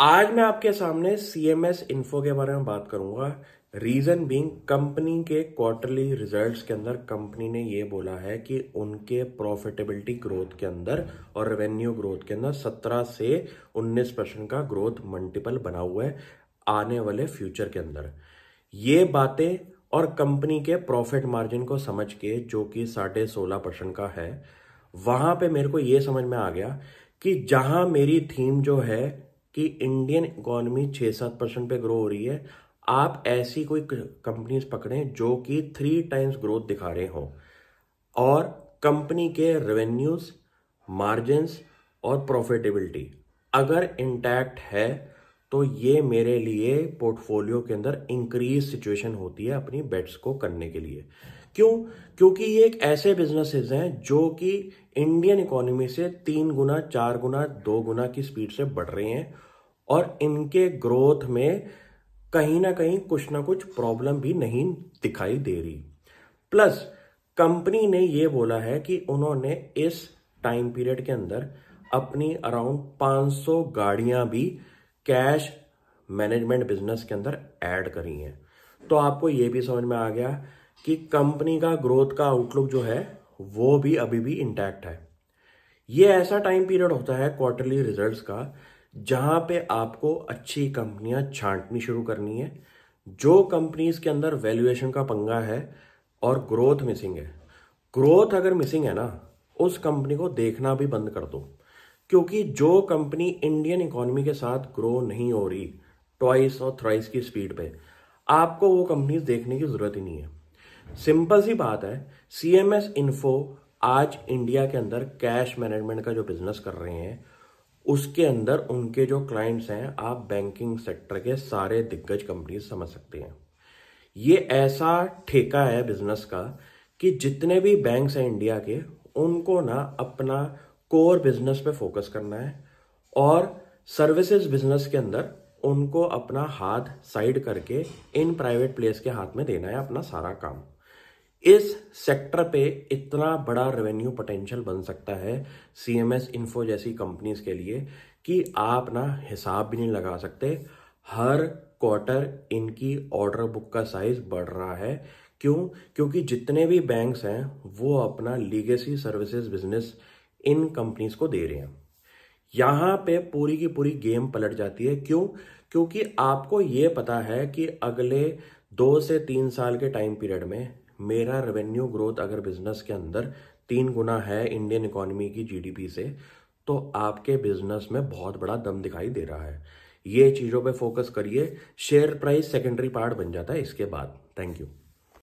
आज मैं आपके सामने सी एम एस इन्फो के बारे में बात करूंगा रीजन बीइंग कंपनी के क्वार्टरली रिजल्ट्स के अंदर कंपनी ने यह बोला है कि उनके प्रॉफिटेबिलिटी ग्रोथ के अंदर और रेवेन्यू ग्रोथ के अंदर 17 से 19 परसेंट का ग्रोथ मल्टीपल बना हुआ है आने वाले फ्यूचर के अंदर ये बातें और कंपनी के प्रॉफिट मार्जिन को समझ के जो कि साढ़े सोलह परसेंट का है वहां पे मेरे को ये समझ में आ गया कि जहां मेरी थीम जो है कि इंडियन इकोनॉमी छः सात परसेंट पे ग्रो हो रही है आप ऐसी कोई कंपनीज पकड़ें जो कि थ्री टाइम्स ग्रोथ दिखा रहे हों और कंपनी के रेवेन्यूज मार्जिन्स और प्रॉफिटेबिलिटी अगर इंटैक्ट है तो ये मेरे लिए पोर्टफोलियो के अंदर इंक्रीज सिचुएशन होती है अपनी बेट्स को करने के लिए क्यों क्योंकि ये एक ऐसे बिजनेसेस हैं जो कि इंडियन इकोनॉमी से तीन गुना चार गुना दो गुना की स्पीड से बढ़ रहे हैं और इनके ग्रोथ में कहीं ना कहीं कुछ ना कुछ प्रॉब्लम भी नहीं दिखाई दे रही प्लस कंपनी ने ये बोला है कि उन्होंने इस टाइम पीरियड के अंदर अपनी अराउंड 500 गाड़ियां भी कैश मैनेजमेंट बिजनेस के अंदर ऐड करी है तो आपको ये भी समझ में आ गया कि कंपनी का ग्रोथ का आउटलुक जो है वो भी अभी भी इंटैक्ट है ये ऐसा टाइम पीरियड होता है क्वार्टरली रिजल्ट्स का जहां पे आपको अच्छी कंपनियां छांटनी शुरू करनी है जो कंपनीज के अंदर वैल्यूएशन का पंगा है और ग्रोथ मिसिंग है ग्रोथ अगर मिसिंग है ना उस कंपनी को देखना भी बंद कर दो क्योंकि जो कंपनी इंडियन इकोनॉमी के साथ ग्रो नहीं हो रही ट्वाइस और थ्राइस की स्पीड पे आपको वो कंपनीज देखने की जरूरत ही नहीं है सिंपल सी बात है सी एम एस इन्फो आज इंडिया के अंदर कैश मैनेजमेंट का जो बिजनेस कर रहे हैं उसके अंदर उनके जो क्लाइंट्स हैं आप बैंकिंग सेक्टर के सारे दिग्गज कंपनीज समझ सकते हैं ये ऐसा ठेका है बिजनेस का कि जितने भी बैंक्स हैं इंडिया के उनको ना अपना कोर बिजनेस पे फोकस करना है और सर्विसेज बिजनेस के अंदर उनको अपना हाथ साइड करके इन प्राइवेट प्लेस के हाथ में देना है अपना सारा काम इस सेक्टर पे इतना बड़ा रेवेन्यू पोटेंशियल बन सकता है सी एम एस इन्फो जैसी कंपनीज के लिए कि आप ना हिसाब भी नहीं लगा सकते हर क्वार्टर इनकी ऑर्डर बुक का साइज बढ़ रहा है क्यों क्योंकि जितने भी बैंक्स हैं वो अपना लीगेसी सर्विसेज बिजनेस इन कंपनीज को दे रहे हैं यहां पे पूरी की पूरी गेम पलट जाती है क्यों क्योंकि आपको ये पता है कि अगले दो से तीन साल के टाइम पीरियड में मेरा रेवेन्यू ग्रोथ अगर बिजनेस के अंदर तीन गुना है इंडियन इकोनॉमी की जीडीपी से तो आपके बिजनेस में बहुत बड़ा दम दिखाई दे रहा है ये चीज़ों पे फोकस करिए शेयर प्राइस सेकेंडरी पार्ट बन जाता है इसके बाद थैंक यू